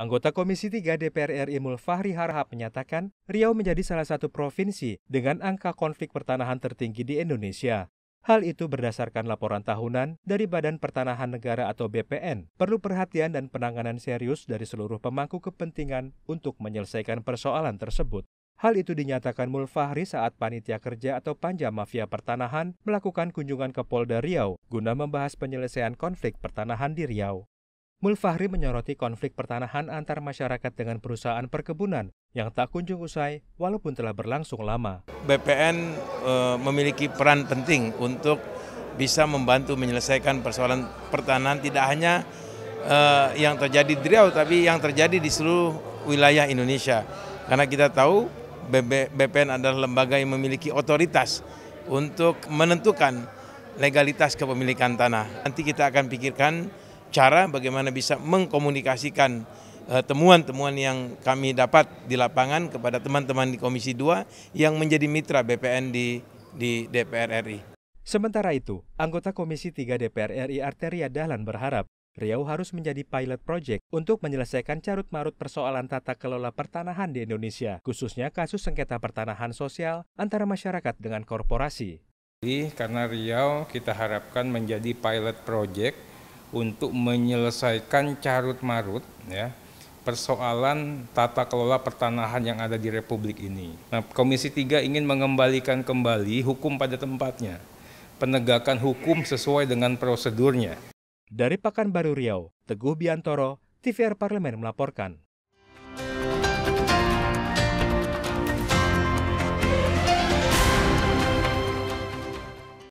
Anggota Komisi 3 DPR RI Mulfahri Harhab menyatakan, Riau menjadi salah satu provinsi dengan angka konflik pertanahan tertinggi di Indonesia. Hal itu berdasarkan laporan tahunan dari Badan Pertanahan Negara atau BPN. Perlu perhatian dan penanganan serius dari seluruh pemangku kepentingan untuk menyelesaikan persoalan tersebut. Hal itu dinyatakan Mulfahri saat panitia kerja atau panja mafia pertanahan melakukan kunjungan ke Polda Riau guna membahas penyelesaian konflik pertanahan di Riau. Mulfahri menyoroti konflik pertanahan antar masyarakat dengan perusahaan perkebunan yang tak kunjung usai walaupun telah berlangsung lama. BPN e, memiliki peran penting untuk bisa membantu menyelesaikan persoalan pertanahan tidak hanya e, yang terjadi di Riau tapi yang terjadi di seluruh wilayah Indonesia. Karena kita tahu BPN adalah lembaga yang memiliki otoritas untuk menentukan legalitas kepemilikan tanah. Nanti kita akan pikirkan cara bagaimana bisa mengkomunikasikan eh, temuan-temuan yang kami dapat di lapangan kepada teman-teman di Komisi 2 yang menjadi mitra BPN di, di DPR RI. Sementara itu, anggota Komisi 3 DPR RI Arteria Dahlan berharap Riau harus menjadi pilot project untuk menyelesaikan carut-marut persoalan tata kelola pertanahan di Indonesia, khususnya kasus sengketa pertanahan sosial antara masyarakat dengan korporasi. Jadi karena Riau kita harapkan menjadi pilot project untuk menyelesaikan carut marut ya persoalan tata kelola pertanahan yang ada di Republik ini. Nah, Komisi 3 ingin mengembalikan kembali hukum pada tempatnya. Penegakan hukum sesuai dengan prosedurnya. Dari Pekanbaru Riau, Teguh Biantoro, TVR Parlemen melaporkan.